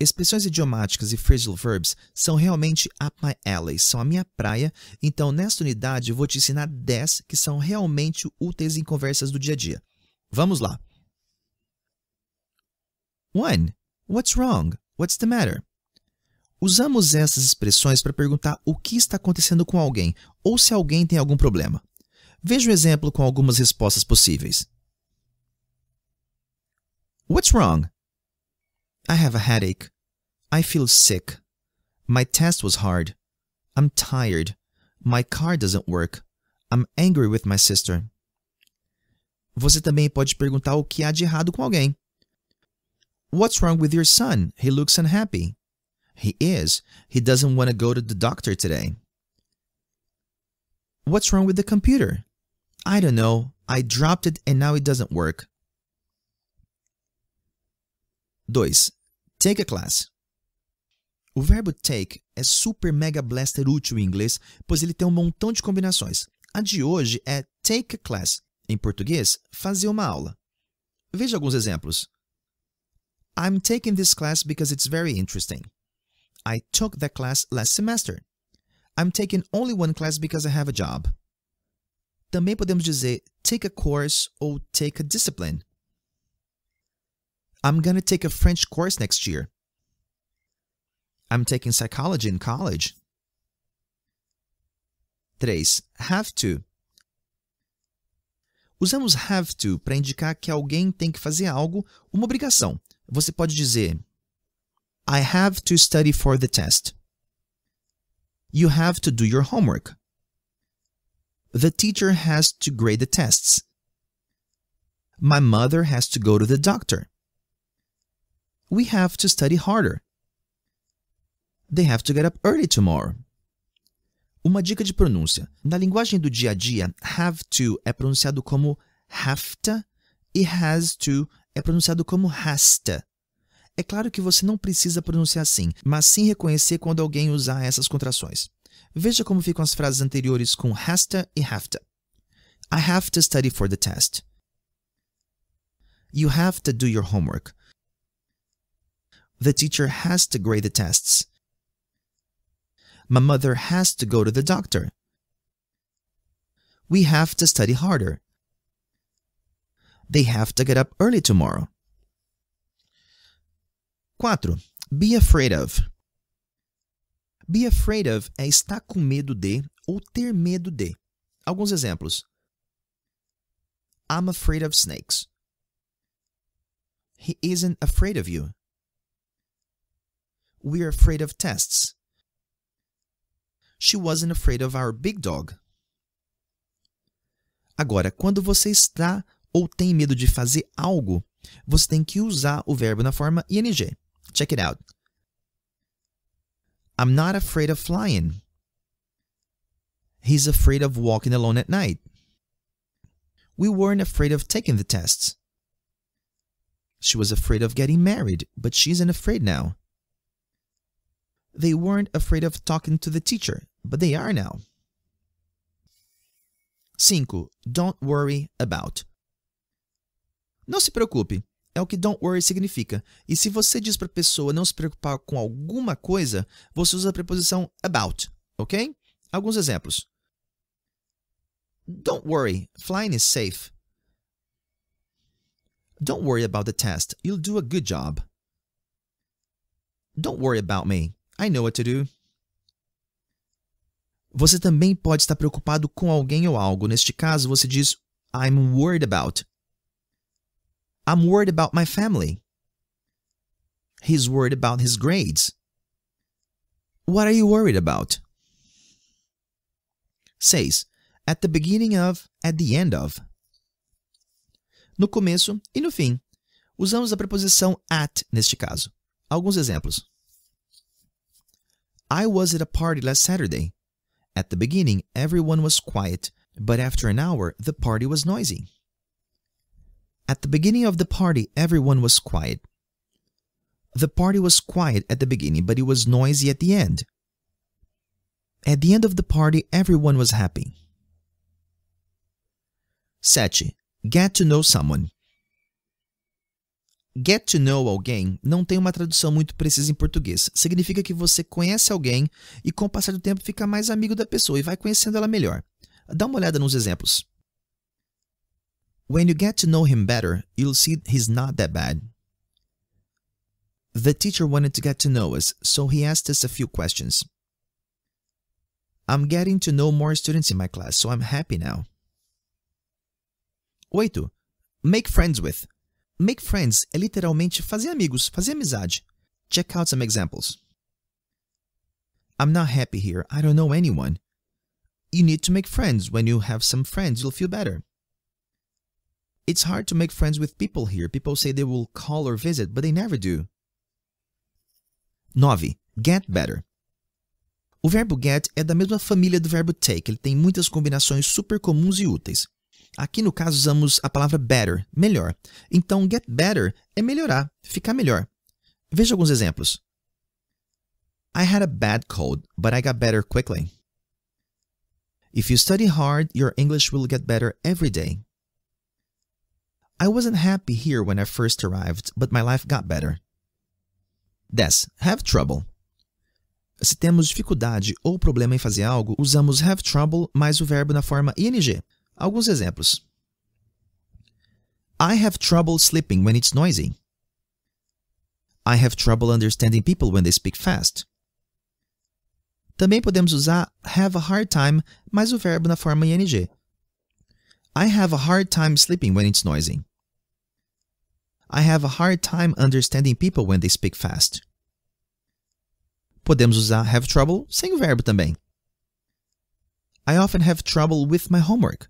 Expressões idiomáticas e phrasal verbs são realmente up my alley, são a minha praia, então nesta unidade eu vou te ensinar 10 que são realmente úteis em conversas do dia a dia. Vamos lá. 1. What's wrong? What's the matter? Usamos essas expressões para perguntar o que está acontecendo com alguém ou se alguém tem algum problema. Veja um exemplo com algumas respostas possíveis. What's wrong? I have a headache. I feel sick. My test was hard. I'm tired. My car doesn't work. I'm angry with my sister. Você também pode perguntar o que há de errado com alguém. What's wrong with your son? He looks unhappy. He is. He doesn't want to go to the doctor today. What's wrong with the computer? I don't know. I dropped it and now it doesn't work. 2. Take a class. O verbo take é super mega blaster útil em inglês, pois ele tem um montão de combinações. A de hoje é take a class, em português, fazer uma aula. Veja alguns exemplos. I'm taking this class because it's very interesting. I took that class last semester. I'm taking only one class because I have a job. Também podemos dizer take a course ou take a discipline. I'm going to take a French course next year. I'm taking psychology in college. Today's Have to. Usamos have to para indicar que alguém tem que fazer algo, uma obrigação. Você pode dizer I have to study for the test. You have to do your homework. The teacher has to grade the tests. My mother has to go to the doctor. We have to study harder. They have to get up early tomorrow. Uma dica de pronúncia. Na linguagem do dia a dia, have to é pronunciado como to e has to é pronunciado como to. É claro que você não precisa pronunciar assim, mas sim reconhecer quando alguém usar essas contrações. Veja como ficam as frases anteriores com to e to. I have to study for the test. You have to do your homework. The teacher has to grade the tests. My mother has to go to the doctor. We have to study harder. They have to get up early tomorrow. 4. Be afraid of. Be afraid of é estar com medo de ou ter medo de. Alguns exemplos. I'm afraid of snakes. He isn't afraid of you. We're afraid of tests. She wasn't afraid of our big dog. Agora, quando você está ou tem medo de fazer algo, você tem que usar o verbo na forma ing. Check it out. I'm not afraid of flying. He's afraid of walking alone at night. We weren't afraid of taking the tests. She was afraid of getting married, but she isn't afraid now. They weren't afraid of talking to the teacher, but they are now. 5. Don't worry about. Não se preocupe. É o que don't worry significa. E se você diz para a pessoa não se preocupar com alguma coisa, você usa a preposição about, ok? Alguns exemplos. Don't worry, flying is safe. Don't worry about the test, you'll do a good job. Don't worry about me, I know what to do. Você também pode estar preocupado com alguém ou algo. Neste caso, você diz I'm worried about. I'm worried about my family. He's worried about his grades. What are you worried about? 6. At the beginning of, at the end of. No começo e no fim. Usamos a preposição at neste caso. Alguns exemplos. I was at a party last Saturday. At the beginning, everyone was quiet, but after an hour, the party was noisy. At the beginning of the party, everyone was quiet. The party was quiet at the beginning, but it was noisy at the end. At the end of the party, everyone was happy. 7. Get to know someone. Get to know alguém não tem uma tradução muito precisa em português. Significa que você conhece alguém e, com o passar do tempo, fica mais amigo da pessoa e vai conhecendo ela melhor. Dá uma olhada nos exemplos. When you get to know him better, you'll see he's not that bad. The teacher wanted to get to know us, so he asked us a few questions. I'm getting to know more students in my class, so I'm happy now. 8. Make friends with. Make friends é literalmente fazer amigos, fazer amizade. Check out some examples. I'm not happy here. I don't know anyone. You need to make friends. When you have some friends, you'll feel better. It's hard to make friends with people here. People say they will call or visit, but they never do. 9. Get better. O verbo get é da mesma família do verbo take. Ele tem muitas combinações super comuns e úteis. Aqui no caso usamos a palavra better, melhor. Então, get better é melhorar, ficar melhor. Veja alguns exemplos. I had a bad cold, but I got better quickly. If you study hard, your English will get better every day. I wasn't happy here when I first arrived, but my life got better. 10. Have trouble. Se temos dificuldade ou problema em fazer algo, usamos have trouble mais o verbo na forma ing. Alguns exemplos. I have trouble sleeping when it's noisy. I have trouble understanding people when they speak fast. Também podemos usar have a hard time mais o verbo na forma ing. I have a hard time sleeping when it's noisy. I have a hard time understanding people when they speak fast. Podemos usar have trouble sem o verbo também. I often have trouble with my homework.